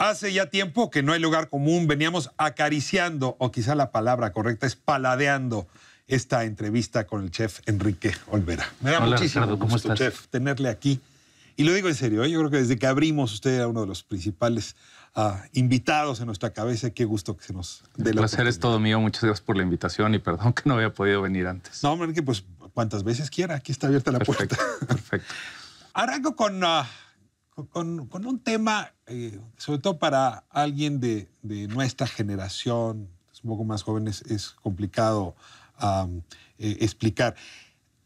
Hace ya tiempo que no hay lugar común, veníamos acariciando, o quizá la palabra correcta es paladeando, esta entrevista con el chef Enrique Olvera. Me da muchísimo gusto, chef, tenerle aquí. Y lo digo en serio, ¿eh? yo creo que desde que abrimos usted era uno de los principales ah, invitados en nuestra cabeza. Qué gusto que se nos dé el placer es todo mío. Muchas gracias por la invitación y perdón que no había podido venir antes. No, hombre, pues cuantas veces quiera. Aquí está abierta la puerta. Perfecto. Arranco con ah, con, un tema, eh, sobre todo para alguien de, nuestra generación, un poco más jóvenes, es complicado eh, explicar.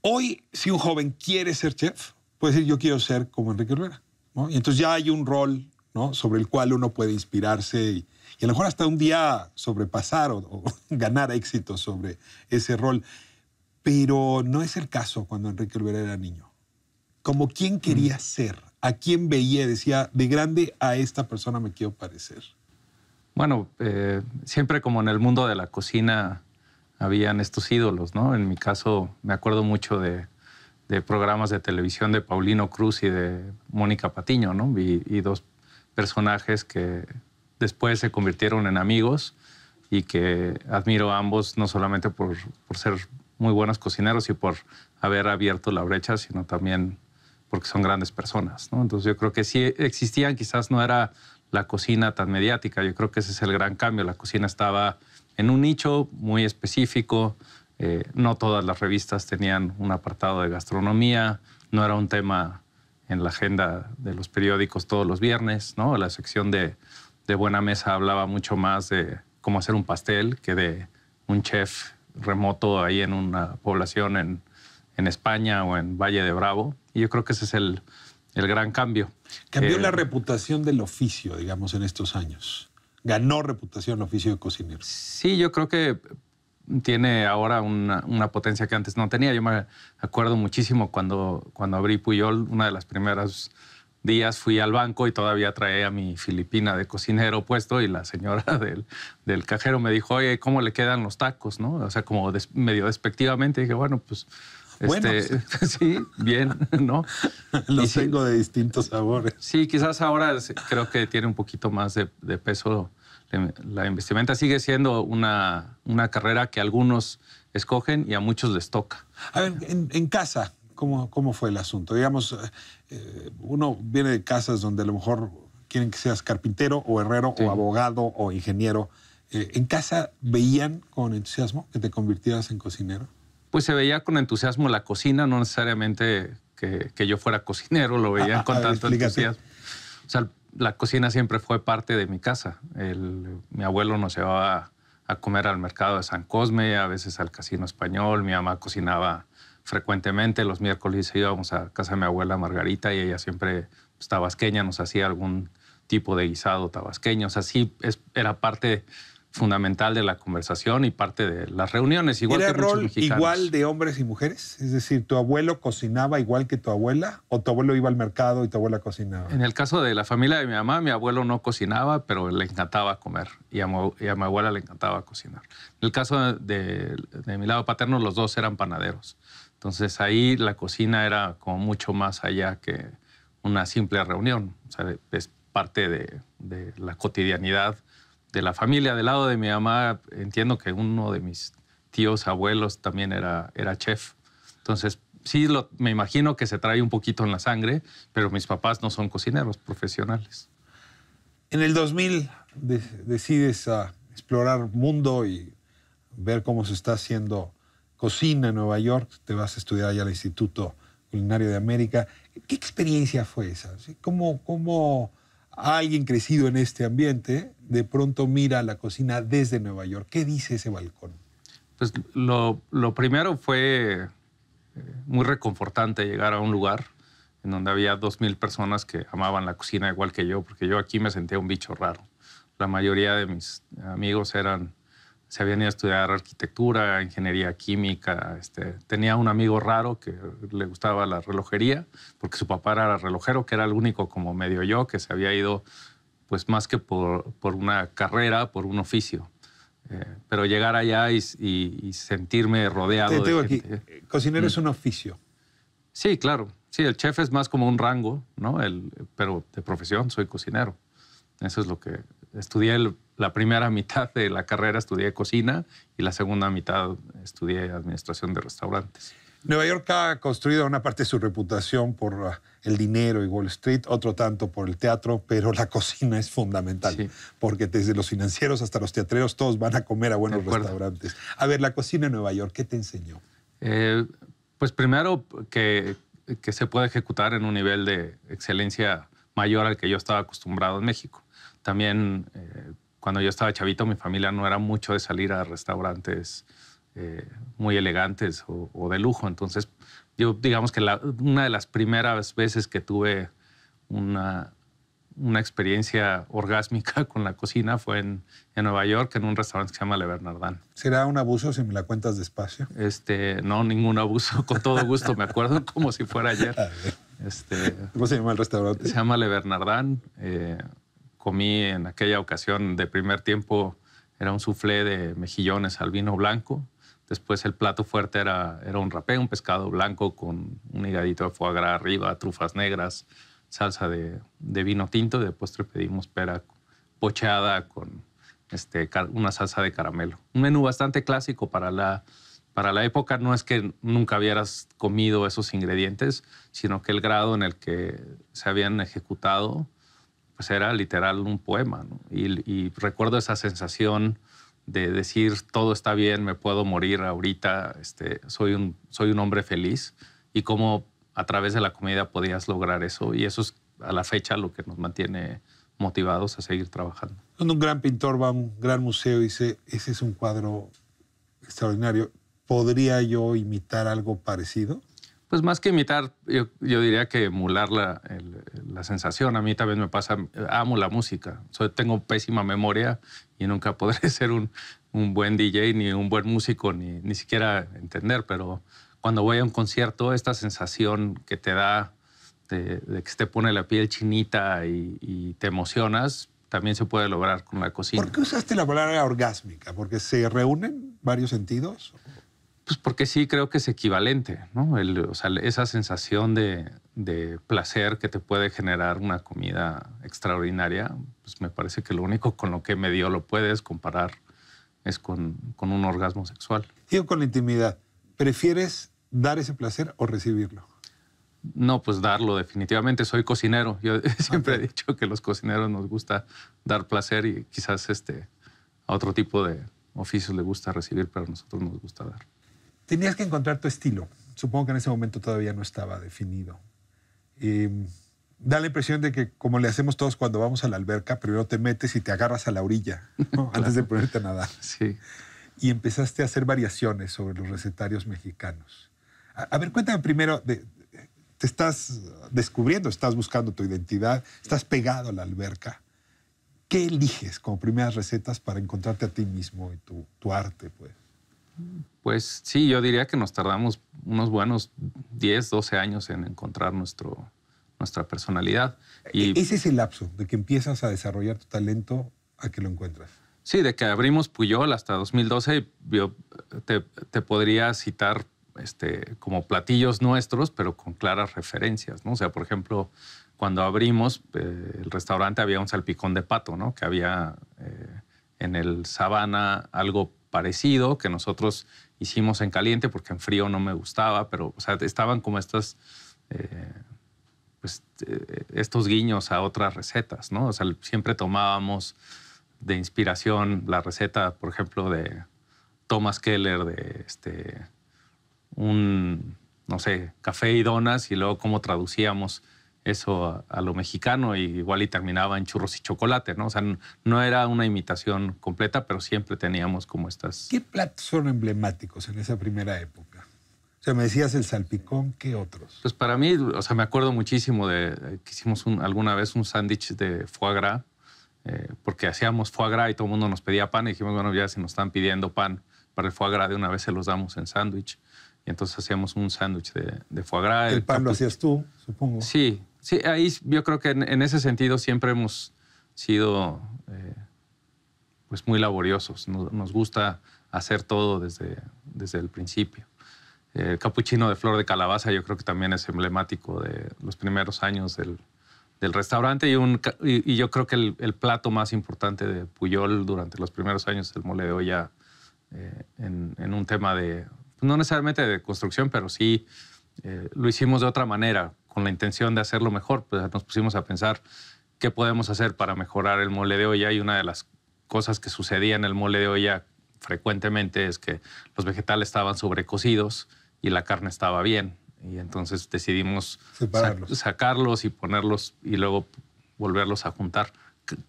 Hoy, si un joven quiere ser chef, puede decir yo quiero ser como Enrique Herrera. Y entonces ya hay un rol sobre el cual uno puede inspirarse y, a lo mejor hasta un día sobrepasar o, ganar éxito sobre ese rol. Pero no es el caso cuando Enrique Olvera era niño. Como quién quería mm. ser a quién veía, decía, de grande a esta persona me quiero parecer? Bueno, eh, siempre como en el mundo de la cocina habían estos ídolos, ¿no? En mi caso me acuerdo mucho de, programas de televisión de Paulino Cruz y de Mónica Patiño, ¿no? Y, dos personajes que después se convirtieron en amigos y que admiro a ambos, no solamente por ser muy buenos cocineros y por haber abierto la brecha, sino también porque son grandes personas. ¿no? Entonces yo creo que si existían, quizás no era la cocina tan mediática, yo creo que ese es el gran cambio, la cocina estaba en un nicho muy específico, eh, no todas las revistas tenían un apartado de gastronomía, no era un tema en la agenda de los periódicos todos los viernes, ¿no? La sección de, Buena Mesa hablaba mucho más de cómo hacer un pastel que de un chef remoto ahí en una población en España o en Valle de Bravo. Y yo creo que ese es el, gran cambio. Cambió la eh, reputación del oficio, digamos, en estos años. Ganó reputación el oficio de cocinero. Sí, yo creo que tiene ahora una, potencia que antes no tenía. Yo me acuerdo muchísimo cuando, cuando abrí Puyol, una de las primeras días fui al banco y todavía traía a mi filipina de cocinero puesto y la señora del, cajero me dijo, oye, ¿cómo le quedan los tacos? ¿No? O sea, como medio despectivamente dije, bueno, pues bueno. Este, pues, eh. sí, bien, ¿no? Los tengo de distintos sabores. Sí, quizás ahora creo que tiene un poquito más de, peso. La investimenta sigue siendo una, carrera que algunos escogen y a muchos les toca. A ver, en, casa, ¿cómo, ¿cómo fue el asunto? Digamos, eh, eh, uno viene de casas donde a lo mejor quieren que seas carpintero o herrero o abogado o ingeniero. ¿En casa veían con entusiasmo que te convirtieras en cocinero? pues se veía con entusiasmo la cocina, no necesariamente que, yo fuera cocinero, lo veían ah, con ah, tanto entusiasmo. O sea, la cocina siempre fue parte de mi casa. mi abuelo nos llevaba a, comer al mercado de San Cosme, a veces al casino español, mi mamá cocinaba frecuentemente, los miércoles íbamos a casa de mi abuela Margarita y ella siempre pues, tabasqueña, nos hacía algún tipo de guisado tabasqueño, o sea, sí era parte... De, fundamental de la conversación y parte de las reuniones, igual rol igual de hombres y mujeres? Es decir, ¿tu abuelo cocinaba igual que tu abuela o tu abuelo iba al mercado y tu abuela cocinaba? En el caso de la familia de mi mamá, mi abuelo no cocinaba, pero le encantaba comer y a, mi abuela le encantaba cocinar. En el caso de, mi lado paterno, los dos eran panaderos. Entonces ahí la cocina era como mucho más allá que una simple reunión. es parte de la cotidianidad de la familia. Del lado de mi mamá, entiendo que uno de mis tíos, abuelos también era, era chef. Entonces, sí, me imagino que se trae un poquito en la sangre, pero mis papás no son cocineros profesionales. En el 2000 decides a ah, explorar mundo y ver cómo se está haciendo cocina en Nueva York. Te vas a estudiar allá al Instituto Culinario de América. ¿Qué experiencia fue esa? ¿Cómo, cómo alguien crecido en este ambiente de pronto mira la cocina desde Nueva York. ¿Qué dice ese balcón? Pues lo, primero fue eh, muy reconfortante llegar a un lugar en donde había dos mil personas que amaban la cocina igual que yo, porque yo aquí me sentía un bicho raro. La mayoría de mis amigos eran se habían ido a estudiar arquitectura, ingeniería química. Este, tenía un amigo raro que le gustaba la relojería, porque su papá era relojero, que era el único como medio yo que se había ido, pues más que por, por una carrera, por un oficio. Eh, pero llegar allá y, sentirme rodeado. Te tengo de gente. cocinero es mm. un oficio. Sí, claro. Sí, el chef es más como un rango, ¿no? El, pero de profesión soy cocinero. Eso es lo que, estudié la primera mitad de la carrera, estudié cocina y la segunda mitad estudié administración de restaurantes. Nueva York ha construido una parte de su reputación por ah, el dinero y Wall Street, otro tanto por el teatro, pero la cocina es fundamental, porque desde los financieros hasta los teatreros todos van a comer a buenos restaurantes. A ver, la cocina en Nueva York, ¿qué te enseñó? Eh, pues primero que, que se puede ejecutar en un nivel de excelencia mayor al que yo estaba acostumbrado en México. También eh, cuando yo estaba chavito, mi familia no era mucho de salir a restaurantes eh, muy elegantes o, de lujo. Entonces, yo digamos que una de las primeras veces que tuve una, una experiencia orgásmica con la cocina fue en, en, Nueva York, en un restaurante que se llama Le Bernardin. ¿Será un abuso si me la cuentas despacio? Este, no, ningún abuso. Con todo gusto, me acuerdo como si fuera ayer. Este, ¿Cómo se llama el restaurante? Se llama Le Bernardin. Eh, comí en aquella ocasión de primer tiempo era un soufflé de mejillones al vino blanco. Después el plato fuerte era, era un rapé, un pescado blanco con un higadito de foie gras arriba, trufas negras, salsa de, vino tinto. De postre pedimos pera pochada con este, una salsa de caramelo. Un menú bastante clásico para la, para la época. No es que nunca hubieras comido esos ingredientes, sino que el grado en el que se habían ejecutado pues era literal un poema. Y, recuerdo esa sensación de decir, todo está bien, me puedo morir ahorita, este, soy, un, soy un hombre feliz, y cómo a través de la comida podías lograr eso. Y eso es a la fecha lo que nos mantiene motivados a seguir trabajando. Cuando un gran pintor va a un gran museo y dice, ese es un cuadro extraordinario, ¿podría yo imitar algo parecido? Pues más que imitar, yo, yo diría que emular la, la sensación. A mí también me pasa, amo la música. Soy, tengo pésima memoria y nunca podré ser un, un buen DJ ni un buen músico, ni, ni, siquiera entender, pero cuando voy a un concierto, esta sensación que te da de, de que te pone la piel chinita y, te emocionas, también se puede lograr con la cocina. ¿Por qué usaste la palabra orgásmica? ¿Porque se reúnen varios sentidos? Pues porque sí creo que es equivalente, ¿no? o sea, esa sensación de, de placer que te puede generar una comida extraordinaria, pues me parece que lo único con lo que me dio lo puedes comparar es con, con un orgasmo sexual. Y con la intimidad, ¿prefieres dar ese placer o recibirlo? No, pues darlo definitivamente. Soy cocinero. Yo siempre he dicho que los cocineros nos gusta dar placer y quizás este, a otro tipo de oficios le gusta recibir, pero a nosotros nos gusta dar. Tenías que encontrar tu estilo. Supongo que en ese momento todavía no estaba definido. Y da la impresión de que como le hacemos todos cuando vamos a la alberca, primero te metes y te agarras a la orilla antes de ponerte a nadar. Sí. Y empezaste a hacer variaciones sobre los recetarios mexicanos. A, ver, cuéntame primero, te estás descubriendo, estás buscando tu identidad, estás pegado a la alberca. ¿Qué eliges como primeras recetas para encontrarte a ti mismo y tu, tu arte? Pues? Pues sí, yo diría que nos tardamos unos buenos 10, 12 años en encontrar nuestro, nuestra personalidad. E-, y Ese es el lapso, de que empiezas a desarrollar tu talento a que lo encuentras. Sí, de que abrimos Puyol hasta 2012, te, te podría citar este, como platillos nuestros, pero con claras referencias, ¿no? O sea, por ejemplo, cuando abrimos eh, el restaurante había un salpicón de pato, ¿no? Que había eh, en el sabana algo parecido que nosotros hicimos en caliente, porque en frío no me gustaba, pero sea, estaban como estas, eh, pues, eh, estos guiños a otras recetas, ¿no? O sea, siempre tomábamos de inspiración la receta, por ejemplo, de Thomas Keller, de este, un, no sé, café y donas, y luego cómo traducíamos eso a, lo mexicano, y igual y terminaba en churros y chocolate, ¿no? O sea, no, era una imitación completa, pero siempre teníamos como estas. ¿Qué platos son emblemáticos en esa primera época? O sea, me decías el salpicón, ¿qué otros? Pues para mí, o sea, me acuerdo muchísimo de eh, que hicimos un, alguna vez un sándwich de foie gras, eh, porque hacíamos foie gras y todo el mundo nos pedía pan, y dijimos, bueno, ya si nos están pidiendo pan para el foie gras, de una vez se los damos en sándwich. Y entonces hacíamos un sándwich de, foie gras. El, el pan lo hacías tú, supongo. Sí, Sí, ahí yo creo que en, ese sentido siempre hemos sido eh, pues muy laboriosos. Nos, gusta hacer todo desde, desde el principio. El capuchino de flor de calabaza yo creo que también es emblemático de los primeros años del, del restaurante y, un, y, yo creo que el, plato más importante de Puyol durante los primeros años del mole de olla eh, en, un tema de, no necesariamente de construcción, pero sí eh, lo hicimos de otra manera con la intención de hacerlo mejor, pues nos pusimos a pensar qué podemos hacer para mejorar el mole de olla y una de las cosas que sucedía en el mole de olla frecuentemente es que los vegetales estaban sobrecocidos y la carne estaba bien. Y entonces decidimos sacarlos y ponerlos y luego volverlos a juntar,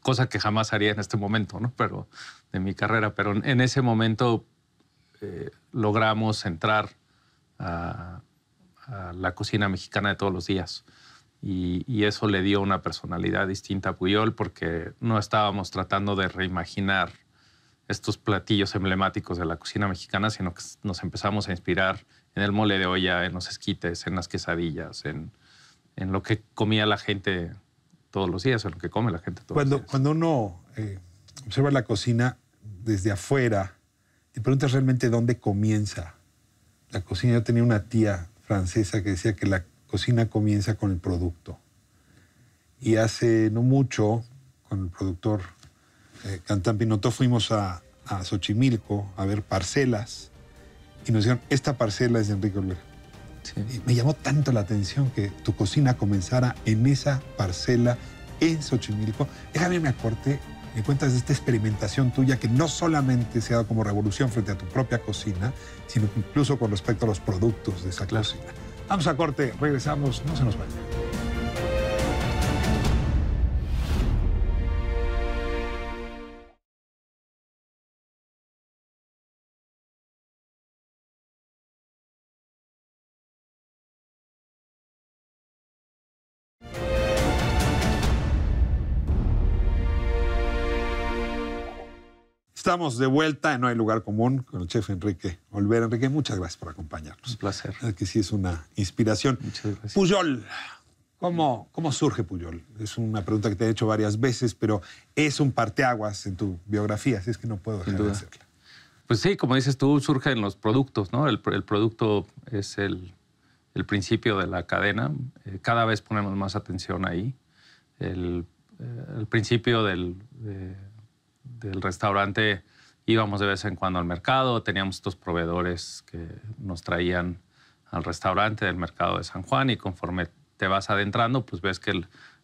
cosa que jamás haría en este momento, ¿no? Pero de mi carrera. Pero en ese momento eh, logramos entrar a, a la cocina mexicana de todos los días. Y, eso le dio una personalidad distinta a Puyol porque no estábamos tratando de reimaginar estos platillos emblemáticos de la cocina mexicana, sino que nos empezamos a inspirar en el mole de olla, en los esquites, en las quesadillas, en, lo que comía la gente todos los días, en lo que come la gente todos cuando, los Cuando uno eh, observa la cocina desde afuera y preguntas realmente dónde comienza la cocina, yo tenía una tía francesa que decía que la cocina comienza con el producto. Y hace no mucho, con el productor eh, Cantán fuimos a, Xochimilco a ver parcelas y nos dijeron, esta parcela es de Enrique Olvera. me llamó tanto la atención que tu cocina comenzara en esa parcela en Xochimilco. Déjame a me acorté me cuentas de esta experimentación tuya que no solamente se ha dado como revolución frente a tu propia cocina, sino incluso con respecto a los productos de esa clase. Vamos a corte, regresamos, no se nos vayan. estamos de vuelta en No hay lugar común con el chef Enrique Olvera. Enrique, muchas gracias por acompañarnos. Un placer. Es que sí es una inspiración. Muchas gracias. Puyol, ¿cómo, surge Puyol? Es una pregunta que te he hecho varias veces, pero es un parteaguas en tu biografía, así es que no puedo dejar hacerla. Pues sí, como dices tú, surge en los productos, ¿no? El, producto es el, principio de la cadena. Eh, cada vez ponemos más atención ahí. El, eh, principio del del restaurante íbamos de vez en cuando al mercado, teníamos estos proveedores que nos traían al restaurante del mercado de San Juan y conforme te vas adentrando, pues ves que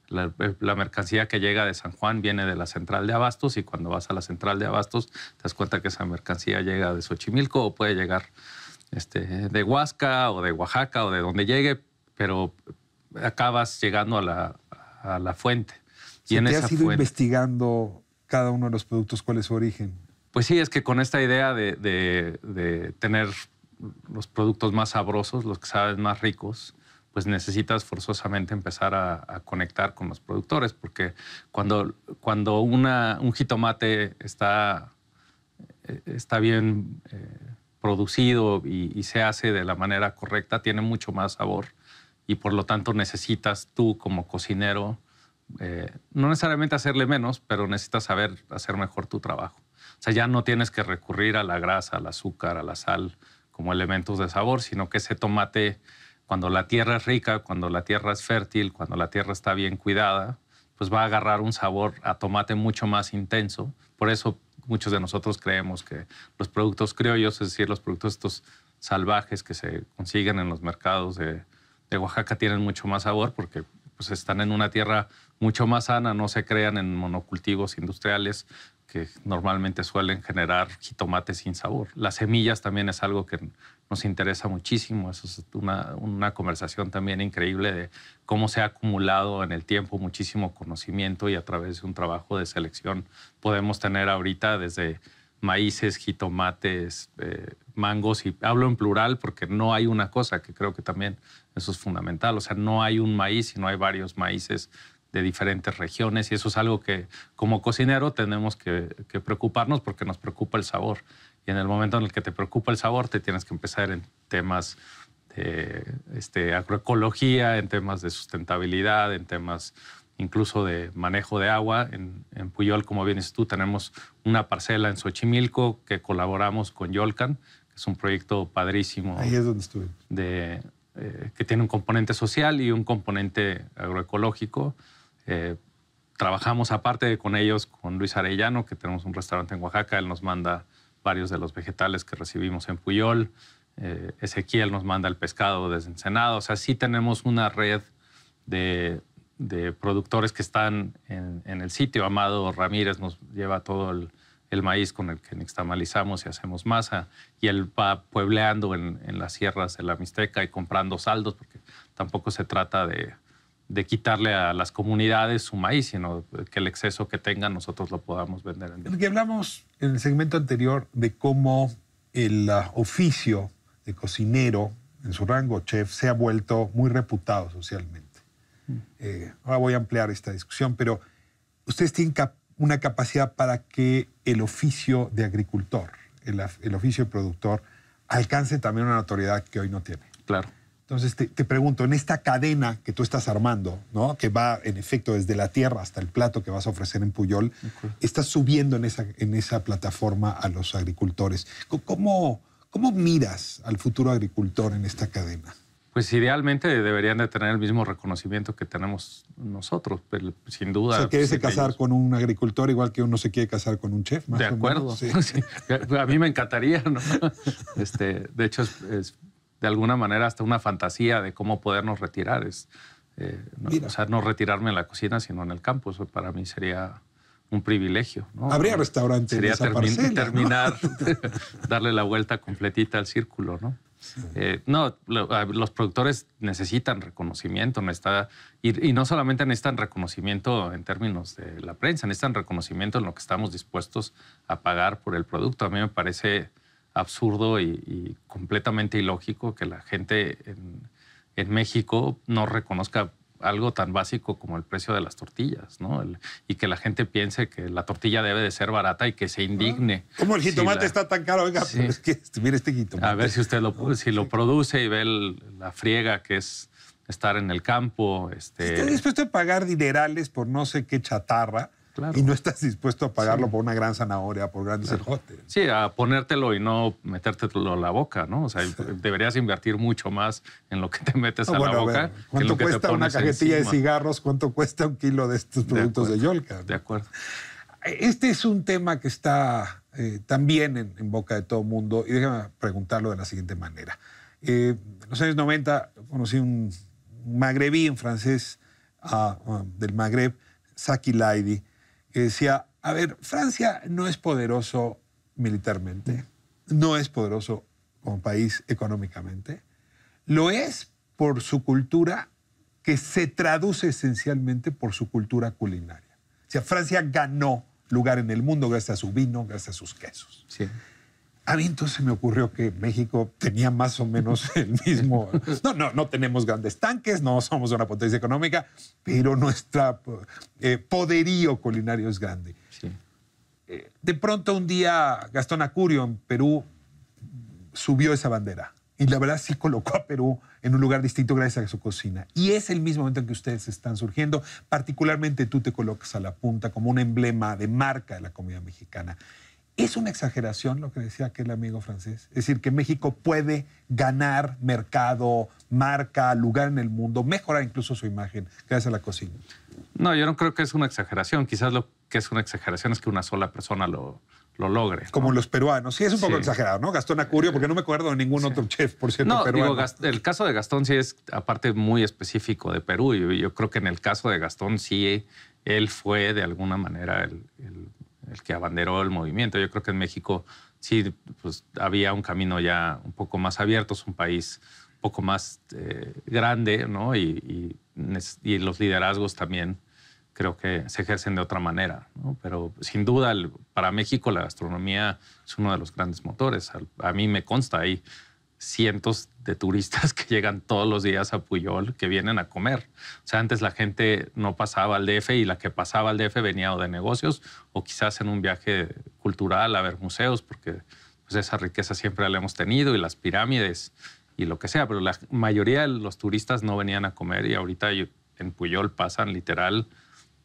la, mercancía que llega de San Juan viene de la central de abastos y cuando vas a la central de abastos te das cuenta que esa mercancía llega de Xochimilco o puede llegar este, de Huasca o de Oaxaca o de donde llegue, pero acabas llegando a la, a la fuente. Y en investigando cada uno de los productos cuál es su origen. Pues sí, es que con esta idea de, tener los productos más sabrosos, los que sabes más ricos, pues necesitas forzosamente empezar a, conectar con los productores, porque cuando, cuando un jitomate está, eh, está bien eh, producido y, se hace de la manera correcta, tiene mucho más sabor y por lo tanto necesitas tú como cocinero eh, no necesariamente hacerle menos, pero necesitas saber hacer mejor tu trabajo. O sea, ya no tienes que recurrir a la grasa, al azúcar, a la sal como elementos de sabor, sino que ese tomate, cuando la tierra es rica, cuando la tierra es fértil, cuando la tierra está bien cuidada, pues va a agarrar un sabor a tomate mucho más intenso. Por eso muchos de nosotros creemos que los productos criollos, es decir, los productos estos salvajes que se consiguen en los mercados de Oaxaca, tienen mucho más sabor porque pues están en una tierra mucho más sana, no se crean en monocultivos industriales que normalmente suelen generar jitomates sin sabor. Las semillas también es algo que nos interesa muchísimo, es una, una conversación también increíble de cómo se ha acumulado en el tiempo muchísimo conocimiento y a través de un trabajo de selección podemos tener ahorita desde maíces, jitomates, eh, mangos, y hablo en plural porque no hay una cosa, que creo que también eso es fundamental, o sea, no hay un maíz, sino hay varios maíces de diferentes regiones y eso es algo que como cocinero tenemos que, preocuparnos porque nos preocupa el sabor y en el momento en el que te preocupa el sabor te tienes que empezar en temas de este, agroecología, en temas de sustentabilidad, en temas incluso de manejo de agua. En, Puyol, como bien tú, tenemos una parcela en Xochimilco que colaboramos con Yolcan, que es un proyecto padrísimo. Ahí es donde estuve. De, eh, que tiene un componente social y un componente agroecológico. Eh, trabajamos aparte con ellos, con Luis Arellano, que tenemos un restaurante en Oaxaca, él nos manda varios de los vegetales que recibimos en Puyol. Eh, Ezequiel nos manda el pescado desde O sea, sí tenemos una red de, de productores que están en, el sitio. Amado Ramírez nos lleva todo el, maíz con el que nixtamalizamos y hacemos masa. Y él va puebleando en, las sierras de la Mixteca y comprando saldos, porque tampoco se trata de, quitarle a las comunidades su maíz, sino que el exceso que tengan nosotros lo podamos vender. hablamos en el segmento anterior de cómo el ah, oficio de cocinero, en su rango chef, se ha vuelto muy reputado socialmente eh, ahora voy a ampliar esta discusión, pero ustedes tienen una capacidad para que el oficio de agricultor, el, oficio de productor, alcance también una notoriedad que hoy no tiene. Claro. Entonces te, pregunto, en esta cadena que tú estás armando, ¿no? que va en efecto desde la tierra hasta el plato que vas a ofrecer en Puyol, estás subiendo en esa, en esa plataforma a los agricultores. ¿Cómo, ¿Cómo miras al futuro agricultor en esta cadena? Pues idealmente deberían de tener el mismo reconocimiento que tenemos nosotros, pero sin duda. O sea, pues, casar con un agricultor igual que uno se quiere casar con un chef, más De acuerdo, a mí me encantaría, ¿no? Este, de hecho, es, de alguna manera hasta una fantasía de cómo podernos retirar. Es, eh, no, o sea, no retirarme en la cocina, sino en el campo. Eso para mí sería un privilegio. ¿no? Habría restaurante. Sería en terminar, darle la vuelta completita al círculo, ¿no? Eh, no, los productores necesitan reconocimiento, y, y, no solamente necesitan reconocimiento en términos de la prensa, necesitan reconocimiento en lo que estamos dispuestos a pagar por el producto. A mí me parece absurdo y, completamente ilógico que la gente en, en México no reconozca algo tan básico como el precio de las tortillas, ¿no? y que la gente piense que la tortilla debe de ser barata y que se indigne. Ah, ¿Cómo el jitomate está tan caro? Oiga, pues, este, este jitomate. A ver si usted lo, ah, si lo produce y ve la friega que es estar en el campo. Este... ¿Está dispuesto a pagar dinerales por no sé qué chatarra? Y no estás dispuesto a pagarlo por una gran zanahoria, por grandes gran Sí, a ponértelo y no metértelo a la boca, ¿no? O sea, deberías invertir mucho más en lo que te metes ah, a la boca. ¿Cuánto cuesta una cajetilla de cigarros? ¿Cuánto cuesta un kilo de estos productos de, de Yolka? De acuerdo. Este es un tema que está eh, también en, boca de todo el mundo y déjame preguntarlo de la siguiente manera. Eh, en los años 90 conocí un magrebí en francés ah, um, del Magreb, Saki Laidi, que decía, a ver, Francia no es poderoso militarmente, no es poderoso como país económicamente, lo es por su cultura que se traduce esencialmente por su cultura culinaria. O sea, Francia ganó lugar en el mundo gracias a su vino, gracias a sus quesos. Sí. Ah, entonces me ocurrió que México tenía más o menos el mismo. No, no, no tenemos grandes tanques, no somos una potencia económica, pero nuestro eh, poderío culinario es grande. Sí. Eh, de pronto un día Gastón Acurio en Perú subió esa bandera y la verdad sí colocó a Perú en un lugar distinto gracias a su cocina. Y es el mismo momento en que ustedes están surgiendo, particularmente tú te colocas a la punta como un emblema de marca de la comida mexicana. Es una exageración lo que decía aquel amigo francés. Es decir, que México puede ganar mercado, marca, lugar en el mundo, mejorar incluso su imagen gracias a la cocina. No, yo no creo que es una exageración. Quizás lo que es una exageración es que una sola persona lo, lo logre. Como los peruanos. Sí, es un poco exagerado, ¿no? Gastón Acurio, porque no me acuerdo de ningún otro chef, por cierto, no, peruano. el caso de Gastón sí es, aparte, muy específico de Perú. Yo, yo creo que en el caso de Gastón sí, él fue de alguna manera el el que abanderó el movimiento. Yo creo que en México sí pues, había un camino ya un poco más abierto, es un país un poco más eh, grande, ¿no? Y, y, y, los liderazgos también creo que se ejercen de otra manera, ¿no? Pero sin duda, para México la gastronomía es uno de los grandes motores. A mí me consta ahí cientos de turistas que llegan todos los días a Puyol, que vienen a comer. O sea, antes la gente no pasaba al DF y la que pasaba al DF venía o de negocios o quizás en un viaje cultural a ver museos, porque pues, esa riqueza siempre la hemos tenido y las pirámides y lo que sea, pero la mayoría de los turistas no venían a comer y ahorita en Puyol pasan literal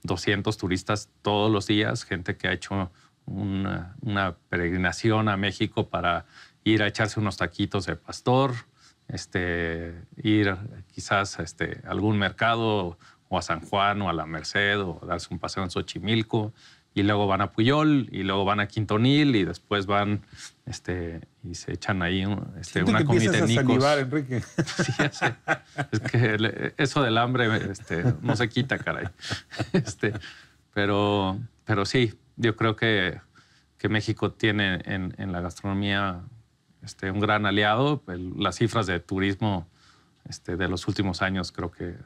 200 turistas todos los días, gente que ha hecho una, una peregrinación a México para ir a echarse unos taquitos de pastor, este, ir quizás este, a algún mercado o a San Juan o a la Merced o darse un paseo en Xochimilco y luego van a Puyol y luego van a Quintonil y después van este y se echan ahí este, una comida de Nicos. A Enrique. es que eso del hambre este, no se quita, caray. Este, pero, pero sí, yo creo que, que México tiene en, en la gastronomía este, un gran aliado. las cifras de turismo este, de los últimos años creo que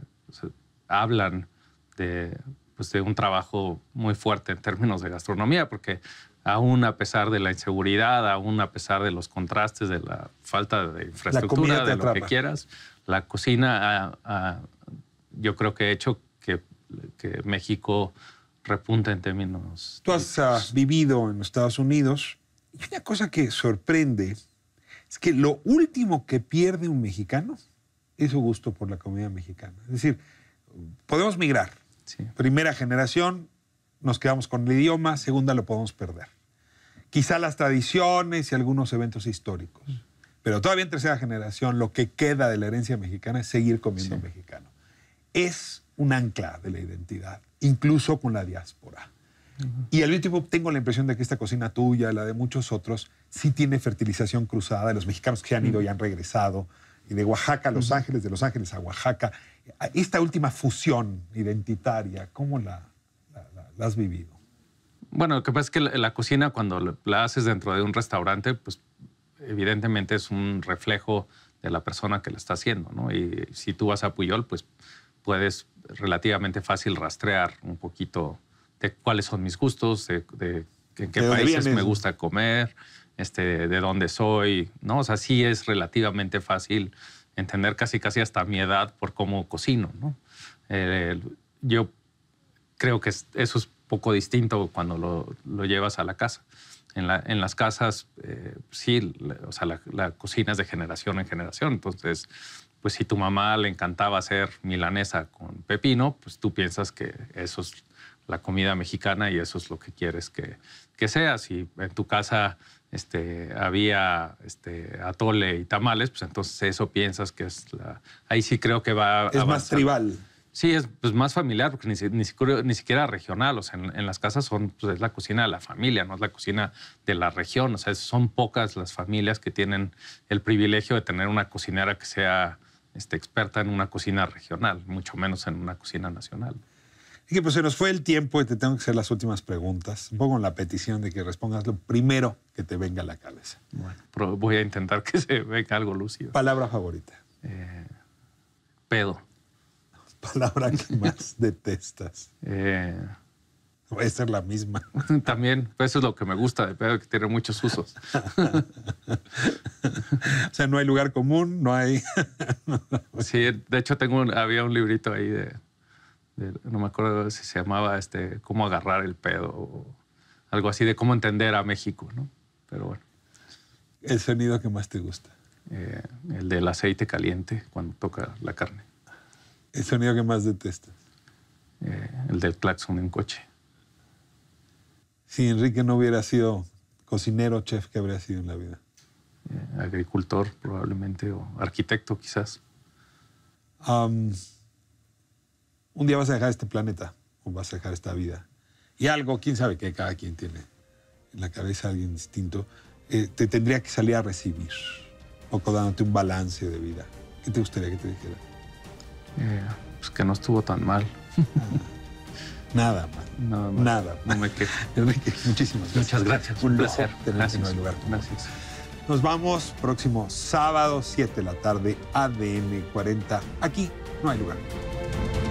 hablan de, pues, de un trabajo muy fuerte en términos de gastronomía, porque aún a pesar de la inseguridad, aún a pesar de los contrastes, de la falta de infraestructura, de lo que quieras, la cocina yo creo que ha hecho que, México repunta en términos... Tú has ah, vivido en Estados Unidos y una cosa que sorprende es que lo último que pierde un mexicano es su gusto por la comida mexicana. Es decir, podemos migrar. Primera generación, nos quedamos con el idioma, segunda lo podemos perder. Quizá las tradiciones y algunos eventos históricos. Pero todavía en tercera generación lo que queda de la herencia mexicana es seguir comiendo mexicano. Es un ancla de la identidad, incluso con la diáspora. Y al mismo tengo la impresión de que esta cocina tuya, la de muchos otros, sí tiene fertilización cruzada, de los mexicanos que han ido y han regresado, y de Oaxaca a Los Ángeles, de Los Ángeles a Oaxaca. Esta última fusión identitaria, ¿cómo la, has vivido? Bueno, lo que pasa es que la, cocina cuando la haces dentro de un restaurante, pues evidentemente es un reflejo de la persona que la está haciendo, ¿no? Y si tú vas a Puyol, pues puedes relativamente fácil rastrear un poquito de cuáles son mis gustos, de, de en qué países me gusta comer, este, de dónde soy, ¿no? O sea, sí es relativamente fácil entender casi casi hasta mi edad por cómo cocino, ¿no? yo creo que eso es poco distinto cuando lo, lo llevas a la casa. En, la, en las casas, eh, sí, o sea, la, cocina es de generación en generación. Entonces, pues si tu mamá le encantaba hacer milanesa con pepino, pues tú piensas que eso es la comida mexicana y eso es lo que quieres que, que seas. Y en tu casa este, había este, atole y tamales, pues entonces eso piensas que es la... Ahí sí creo que va... Es más tribal. Sí, es pues, más familiar, porque ni, siquiera regional. O sea, en, las casas son, pues, es la cocina de la familia, no es la cocina de la región. O sea, son pocas las familias que tienen el privilegio de tener una cocinera que sea este, experta en una cocina regional, mucho menos en una cocina nacional pues se nos fue el tiempo y te tengo que hacer las últimas preguntas. Un poco con la petición de que respondas lo primero que te venga a la cabeza. Bueno, voy a intentar que se venga algo lúcido. Palabra favorita. Eh, pedo. Palabra que más detestas. Eh, a ser la misma. También, pues, eso es lo que me gusta de pedo, que tiene muchos usos. o sea, no hay lugar común, no hay... sí, de hecho tengo había un librito ahí de no me acuerdo si se llamaba este, cómo agarrar el pedo o algo así de cómo entender a México, ¿no? Pero bueno. ¿El sonido que más te gusta? Eh, el del aceite caliente cuando toca la carne. ¿El sonido que más detestas? Eh, el del claxon en un coche. Si Enrique no hubiera sido cocinero, chef, ¿qué habría sido en la vida? Eh, agricultor probablemente o arquitecto quizás un día vas a dejar este planeta o vas a dejar esta vida. Y algo, quién sabe qué, cada quien tiene en la cabeza alguien distinto, eh, te tendría que salir a recibir, o poco dándote un balance de vida. ¿Qué te gustaría que te dijera? Eh, pues que no estuvo tan mal. Nada, man. Nada, Nada. No me quejo. muchísimas gracias. Muchas gracias. Un placer. Este gracias. lugar. Gracias. Nos vamos próximo sábado, 7 de la tarde, ADN 40. Aquí no hay lugar.